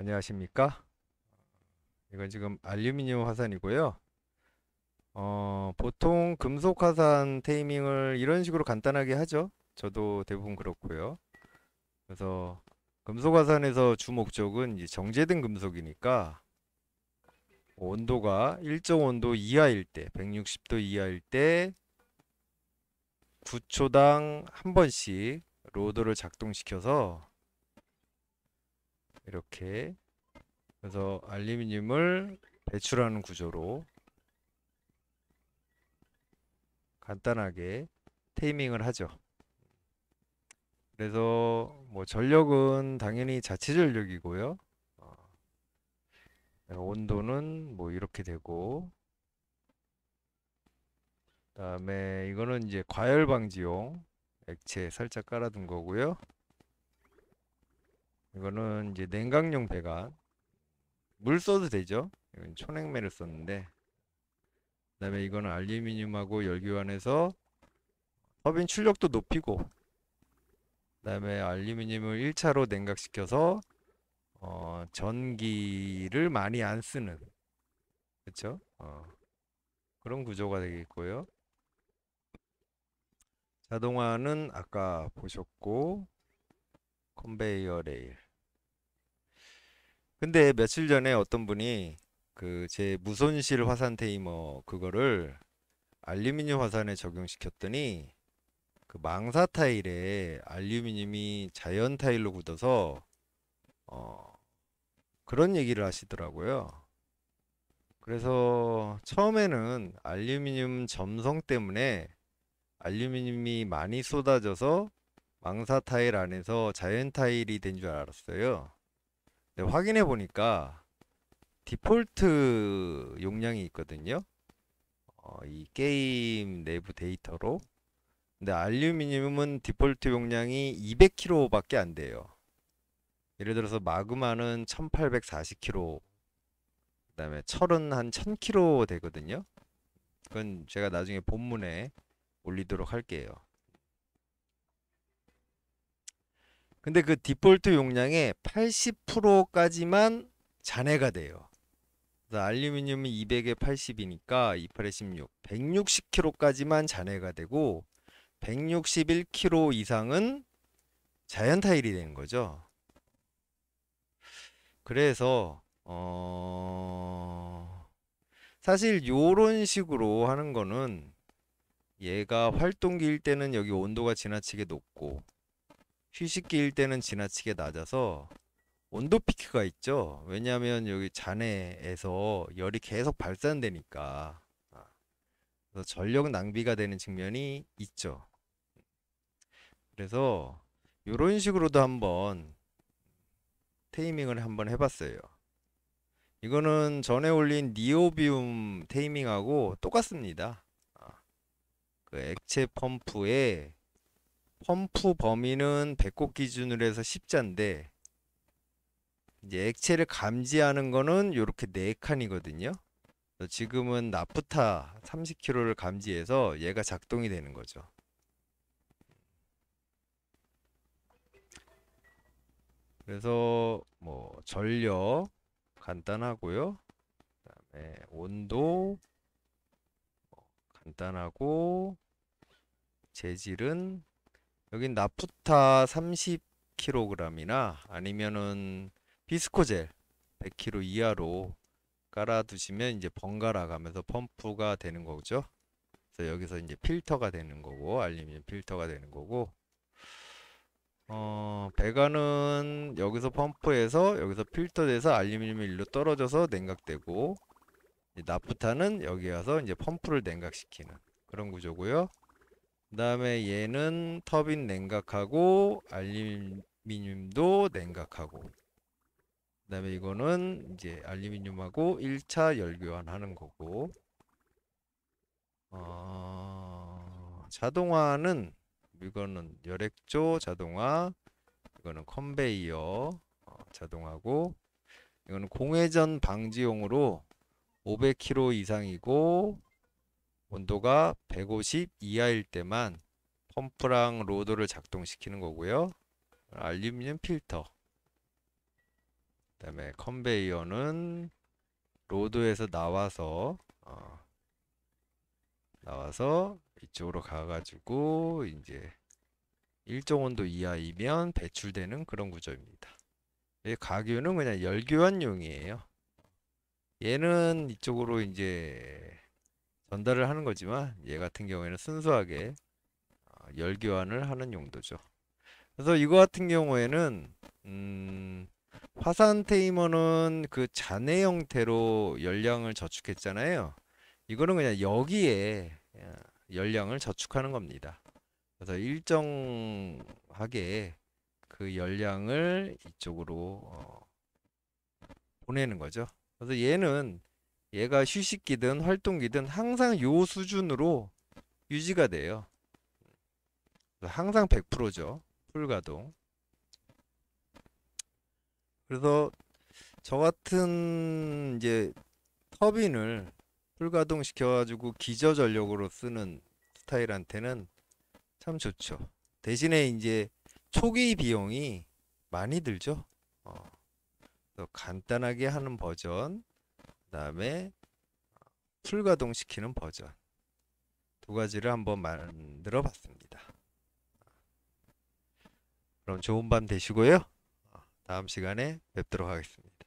안녕하십니까 이건 지금 알루미늄 화산이고요 어, 보통 금속 화산 테이밍을 이런 식으로 간단하게 하죠 저도 대부분 그렇고요 그래서 금속 화산에서 주 목적은 정제된 금속이니까 온도가 일정 온도 이하일 때 160도 이하일 때 9초당 한 번씩 로드를 작동시켜서 이렇게 그래서 알루미늄을 배출하는 구조로 간단하게 테이밍을 하죠. 그래서 뭐 전력은 당연히 자체 전력이고요. 어, 온도는 뭐 이렇게 되고 그다음에 이거는 이제 과열 방지용 액체 살짝 깔아둔 거고요. 이거는 이제 냉각용 배관 물 써도 되죠 이건 초냉매를 썼는데 그 다음에 이거는 알루미늄하고 열교환해서 터빈 출력도 높이고 그 다음에 알루미늄을 1차로 냉각시켜서 어, 전기를 많이 안 쓰는 그렇 어, 그런 구조가 되겠고요 자동화는 아까 보셨고 컨베이어 레일 근데 며칠 전에 어떤 분이 그 제 무손실 화산 테이머 그거를 알루미늄 화산에 적용시켰더니 그 망사 타일에 알루미늄이 자연 타일로 굳어서 어 그런 얘기를 하시더라고요. 그래서 처음에는 알루미늄 점성 때문에 알루미늄이 많이 쏟아져서 망사 타일 안에서 자연 타일이 된 줄 알았어요. 네, 확인해 보니까 디폴트 용량이 있거든요. 어, 이 게임 내부 데이터로. 근데 알루미늄은 디폴트 용량이 200kg밖에 안 돼요. 예를 들어서 마그마는 1840kg, 그 다음에 철은 한 1000kg 되거든요. 그건 제가 나중에 본문에 올리도록 할게요. 근데 그 디폴트 용량의 80%까지만 잔해가 돼요. 알루미늄이 200에 80이니까 28에 16, 160kg까지만 잔해가 되고 161kg 이상은 자연 타일이 되는 거죠. 그래서 어... 사실 요런 식으로 하는 거는 얘가 활동기일 때는 여기 온도가 지나치게 높고 휴식기일 때는 지나치게 낮아서 온도 피크가 있죠. 왜냐하면 여기 잔해에서 열이 계속 발산되니까 아, 그래서 전력 낭비가 되는 측면이 있죠. 그래서 이런 식으로도 한번 테이밍을 한번 해봤어요. 이거는 전에 올린 니오비움 테이밍하고 똑같습니다. 아, 그 액체 펌프에 펌프 범위는 배꼽 기준으로 해서 십자인데 이제 액체를 감지하는 거는 이렇게 네 칸이거든요. 지금은 나프타 30kg를 감지해서 얘가 작동이 되는 거죠. 그래서 뭐 전력 간단하고요. 그다음에 온도 뭐 간단하고 재질은 여긴 나프타 30kg이나 아니면은 비스코젤 100kg 이하로 깔아두시면 이제 번갈아 가면서 펌프가 되는 거죠. 그래서 여기서 이제 필터가 되는 거고 알루미늄 필터가 되는 거고 어, 배관은 여기서 펌프해서 여기서 필터돼서 알루미늄이 일로 떨어져서 냉각되고 나프타는 여기 와서 이제 펌프를 냉각시키는 그런 구조고요. 그 다음에 얘는 터빈 냉각하고 알루미늄도 냉각하고 그 다음에 이거는 이제 알루미늄하고 1차 열교환하는 거고 어... 자동화는 이거는 열액조 자동화 이거는 컨베이어 어, 자동화고 이거는 공회전 방지용으로 500km 이상이고 온도가 150 이하일 때만 펌프랑 로드를 작동시키는 거고요. 알루미늄 필터 그 다음에 컨베이어는 로드에서 나와서 어, 나와서 이쪽으로 가가지고 이제 일정 온도 이하이면 배출되는 그런 구조입니다. 가교는 그냥 열교환용이에요. 얘는 이쪽으로 이제 전달을 하는 거지만 얘 같은 경우에는 순수하게 어, 열교환을 하는 용도죠. 그래서 이거 같은 경우에는 음, 화산 테이머는 그 잔해 형태로 열량을 저축했잖아요. 이거는 그냥 여기에 어, 열량을 저축하는 겁니다. 그래서 일정하게 그 열량을 이쪽으로 어, 보내는 거죠. 그래서 얘는 얘가 휴식기든 활동기든 항상 요 수준으로 유지가 돼요. 항상 100%죠. 풀가동. 그래서 저 같은 이제 터빈을 풀가동 시켜가지고 기저 전력으로 쓰는 스타일한테는 참 좋죠. 대신에 이제 초기 비용이 많이 들죠. 어. 간단하게 하는 버전 그 다음에 풀가동시키는 버전 두 가지를 한번 만들어 봤습니다. 그럼 좋은 밤 되시고요. 다음 시간에 뵙도록 하겠습니다.